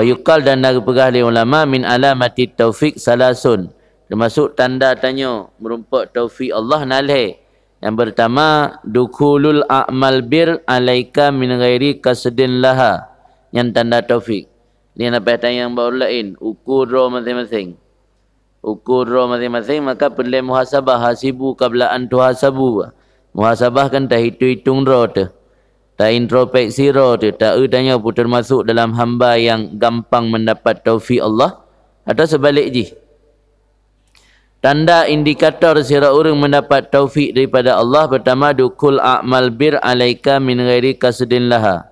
wa yuqal dan dipegah oleh ulama min alamati taufik salasun termasuk tanda tanya merumpak taufik Allah nalih yang pertama dukulul a'mal bir alaika min ghairi kasdin laha yang tanda taufik ni nak apa yang baru lain ukur roh masing-masing ukur roh masing-masing maka perlu muhasabah hasibu qabla an tuhasabu muhasabah kan dah hitung-hitung roh tu tak introspeksi roh dia. Tak adanya pun termasuk dalam hamba yang gampang mendapat taufik Allah. Atau sebalik je. Tanda indikator sira orang mendapat taufik daripada Allah pertama dukul amal bir alaika min ghairi kasudin laha.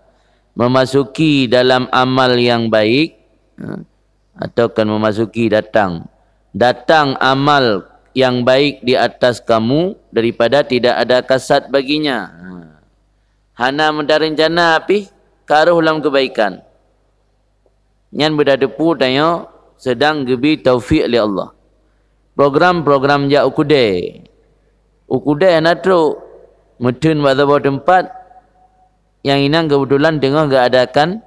Memasuki dalam amal yang baik atau ha, ataukan memasuki datang. Datang amal yang baik di atas kamu daripada tidak ada kasat baginya. Ha, Hana mendarin jana api karuh dalam kebaikan. Nyan beda depu tanya sedang gebi taufik li Allah. Program-program ja ukude. Ukude ana tro mutun pada tempat yang inang kebetulan dengar keadaan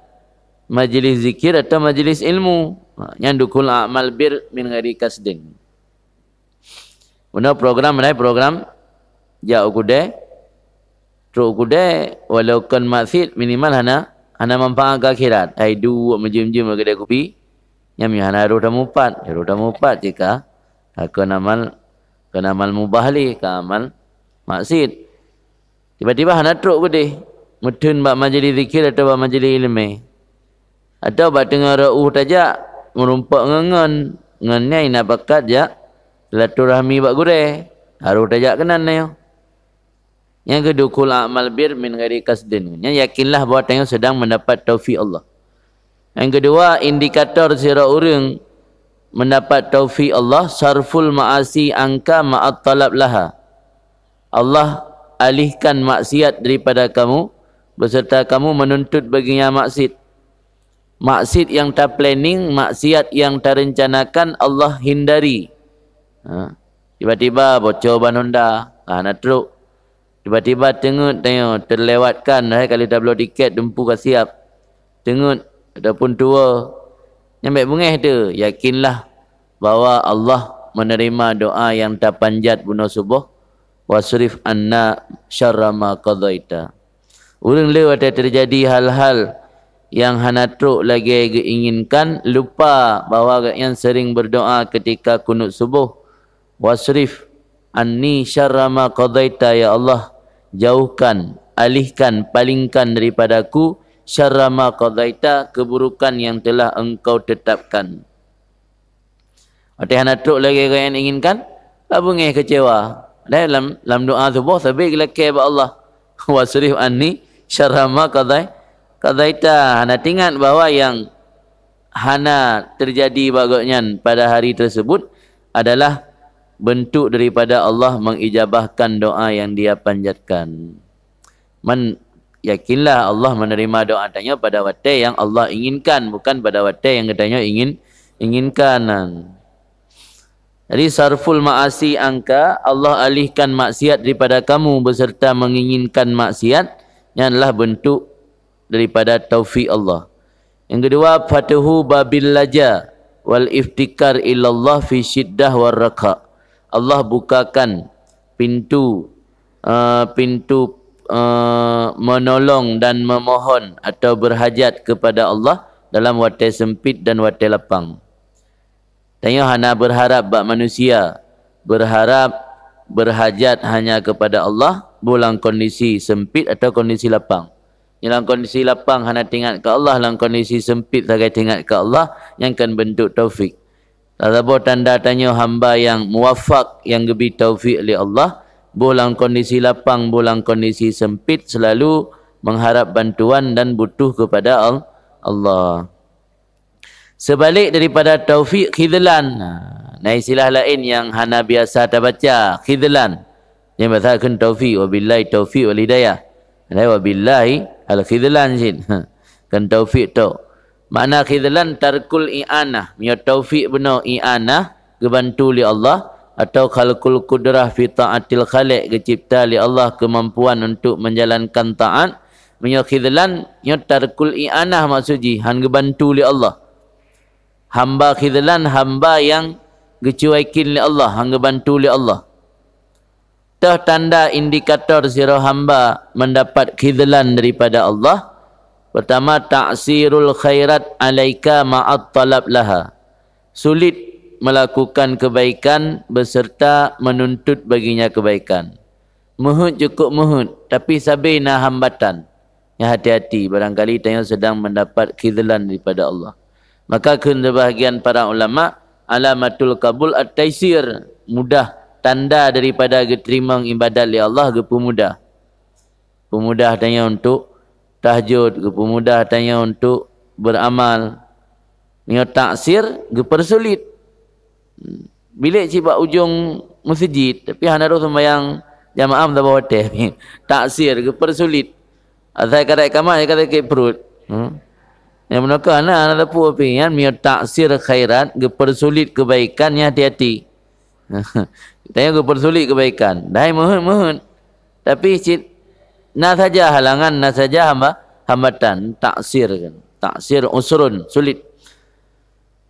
majlis zikir atau majlis ilmu ha, yang dukul amal bir min ghairi kasdin. Mana program lain program ja ukude. Teruk kudai, walaupun kan maksid, minimal hana, hana mampang ke akhirat. Hai dua, menjim-jim ke kedai kopi. Yang hana roh dah mupat. Roh dah mupat jika, aku ah. ah, namal, aku namal mubahli, ke amal maksid. Tiba-tiba hana teruk kudai. Mudun buat majlis zikir atau buat majlis ilmi. Atau buat dengar ra'uh tajak, merumpak dengan ngan. Ngannya inapakat jak, latur Laturahmi buat gureh. Haruh tajak kenan ni. Yang kedua kul amal bir min ghairi kasdin. Yang yakinlah bahawa tengah sedang mendapat taufik Allah. Yang kedua indikator sira urang mendapat taufik Allah sarful maasi angka ma'at talab laha. Allah alihkan maksiat daripada kamu beserta kamu menuntut baginya maksiat. Maksiat yang tak planning, maksiat yang tak rencanakan Allah hindari. Ha. Tiba-tiba bocor banunda, kahana truk. Tiba-tiba tengok tengok terlewatkan hari kali dah eh, beli tiket dempuh ke siap. Tengok ataupun tua nyambek bungeh tu yakinlah bahawa Allah menerima doa yang tak panjat bunuh subuh wasrif anna syarra ma Ulang Ulun lewat terjadi hal-hal yang hanatruk lagi inginkan lupa bahawa yang sering berdoa ketika kunut subuh wasrif anni syarra ma qadaita ya Allah jauhkan, alihkan, palingkan daripadaku syarama qadaita keburukan yang telah engkau tetapkan. Ada anak tok lagi orang yang inginkan, apa ngeh kecewa. Dalam dalam doa subuh sabik gelakai ba Allah. Wasrif anni syarama qadai qadaita. Hana ingat bahawa yang hana terjadi bagaknya pada hari tersebut adalah bentuk daripada Allah mengijabahkan doa yang dia panjatkan. Men, yakinlah Allah menerima doa tanya pada waktu yang Allah inginkan bukan pada waktu yang katanya ingin inginkan. Jadi sarful ma'asi angka Allah alihkan maksiat daripada kamu beserta menginginkan maksiat yang adalah bentuk daripada taufik Allah. Yang kedua fatuhu babil laja wal iftikar ilallah fi syiddah war Allah bukakan pintu uh, pintu uh, menolong dan memohon atau berhajat kepada Allah dalam watai sempit dan watai lapang. Tanya hana berharap bak manusia berharap berhajat hanya kepada Allah bulang kondisi sempit atau kondisi lapang. Dalam kondisi lapang hana tingat ke Allah, dalam kondisi sempit sebagai tingat ke Allah yang akan bentuk taufik. Tetapi tanda-tanya hamba yang muafak, yang gebi taufik oleh Allah, bulan kondisi lapang, bulan kondisi sempit, selalu mengharap bantuan dan butuh kepada Allah. Sebalik daripada taufik khidlan. Nah, istilah lain yang hana biasa tak baca. Khidlan. Yang berkata taufik. Wabillahi taufik walidayah. Wabillahi al-khidlan. Kan taufik tau. Mana khidlan tarkul i'anah. Mio taufik benar i'anah. Gebantu li Allah. Atau khalkul kudrah fi ta'atil khalik. Gecipta li Allah kemampuan untuk menjalankan ta'at. Mio khidlan mio tarkul i'anah maksudji. Han gebantu li Allah. Hamba khidlan hamba yang gecuaikin li Allah. Han gebantu li Allah. Tuh tanda indikator siro hamba mendapat khidlan daripada Allah. Pertama, ta'sirul khairat alaika ma'at talab laha. Sulit melakukan kebaikan beserta menuntut baginya kebaikan. Muhud cukup muhud, tapi sabina hambatan. Ya hati-hati, barangkali tanya sedang mendapat kizlan daripada Allah. Maka kena bahagian para ulama alamatul kabul at-taisir mudah tanda daripada diterima ibadah li Allah ke pemuda pemuda tanya untuk tahajud kepemudah tanya untuk beramal nyo taksir gepersulit hmm. bilik si bak ujung masjid tapi han harus sembahyang jamaah dah bawa teh taksir gepersulit asai kada kamar ya kada ke perut hmm? yang menaka ana ana tapu api yang mio taksir khairat gepersulit kebaikan ya hati-hati tanya gepersulit kebaikan dai eh, mohon-mohon tapi cik na saja halangan na saja hamba hambatan taksir kan taksir usrun sulit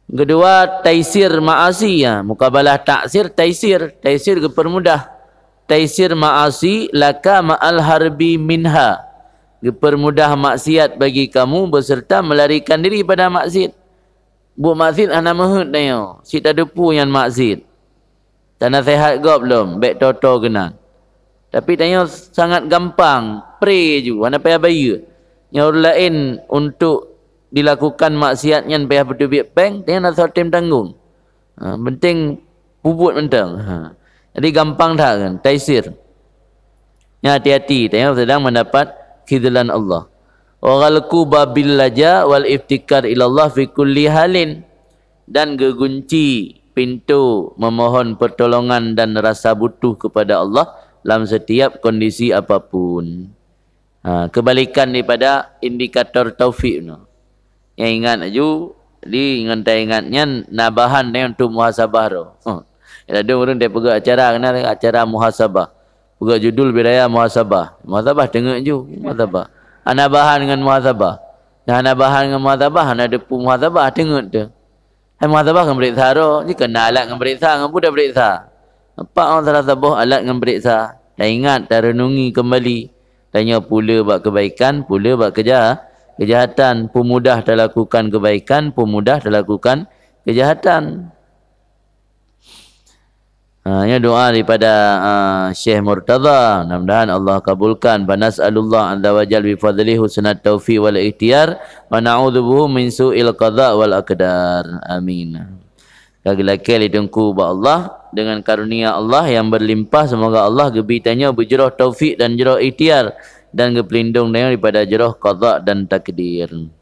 kedua taisir maasi ya mukabalah taksir taisir taisir kepermudah taisir maasi laka ma'al harbi minha kepermudah maksiat bagi kamu beserta melarikan diri pada maksiat bu maksiat ana lah mahut nayo si tadepu yang maksiat tanah sehat gop belum bek toto kenal tapi tanya sangat gampang. Pray je. Mana payah bayar. Yang lain untuk dilakukan maksiatnya yang payah berdubik peng. Tanya nak sotim tanggung. Ha, penting puput mentang. Ha. Jadi gampang tak kan? Taisir. Ya, hati-hati. Tanya sedang mendapat khidlan Allah. Waralku babil laja wal iftikar ilallah fi kulli halin. Dan gegunci pintu memohon pertolongan dan rasa butuh kepada Allah dalam setiap kondisi apapun. Ha, kebalikan daripada indikator taufik tu. Yang ingat aju, di ingat tak ingatnya nabahan ni untuk muhasabah tu. Ha. Ada orang dia pergi acara kena acara muhasabah. Pergi judul beraya muhasabah. Muhasabah tengok aju, muhasabah. Ana bahan dengan muhasabah. Nah, ana bahan dengan muhasabah, ana pun muhasabah tengok tu. Hai muhasabah kan beriksa Jika nak kena alat kan beriksa, kan budak beriksa. Nampak orang salah tabuh alat dengan periksa. Dan ingat dan renungi kembali. Tanya pula buat kebaikan, pula buat kerja. Kejahatan, pemudah dah lakukan kebaikan, pemudah dah lakukan kejahatan. Ha, ini doa daripada uh, Syekh Murtadha. mudah Allah kabulkan. Banas alullah anda wajal bifadli husnat taufi wal ikhtiar. Wa na'udhubuhu min su'il qadha wal akdar. Amin. Laki-laki lidungku ba Allah dengan karunia Allah yang berlimpah semoga Allah gebitanya berjeroh taufik dan jeroh ikhtiar dan gepelindung daripada jeroh qada dan takdir.